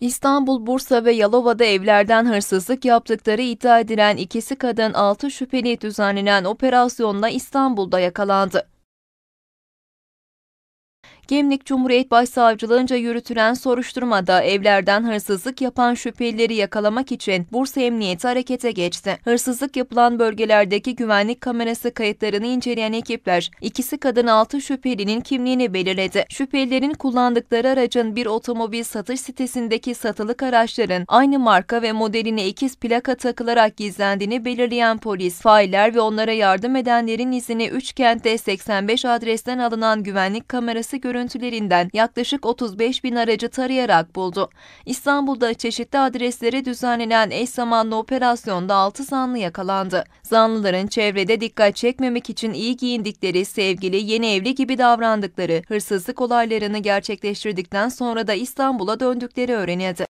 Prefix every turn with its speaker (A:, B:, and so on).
A: İstanbul, Bursa ve Yalova'da evlerden hırsızlık yaptıkları iddia edilen ikisi kadın 6 şüpheli düzenlenen operasyonla İstanbul'da yakalandı. Gemlik Cumhuriyet Başsavcılığınca yürütülen soruşturmada evlerden hırsızlık yapan şüphelileri yakalamak için Bursa Emniyeti harekete geçti. Hırsızlık yapılan bölgelerdeki güvenlik kamerası kayıtlarını inceleyen ekipler, ikisi kadın altı şüphelinin kimliğini belirledi. Şüphelilerin kullandıkları aracın bir otomobil satış sitesindeki satılık araçların aynı marka ve modeline ikiz plaka takılarak gizlendiğini belirleyen polis, failler ve onlara yardım edenlerin izini üç kentte 85 adresten alınan güvenlik kamerası görüntüleri görüntülerinden yaklaşık 35 bin aracı tarayarak buldu. İstanbul'da çeşitli adreslere düzenlenen eş zamanlı operasyonda 6 zanlı yakalandı. Zanlıların çevrede dikkat çekmemek için iyi giyindikleri, sevgili, yeni evli gibi davrandıkları, hırsızlık olaylarını gerçekleştirdikten sonra da İstanbul'a döndükleri öğrenildi.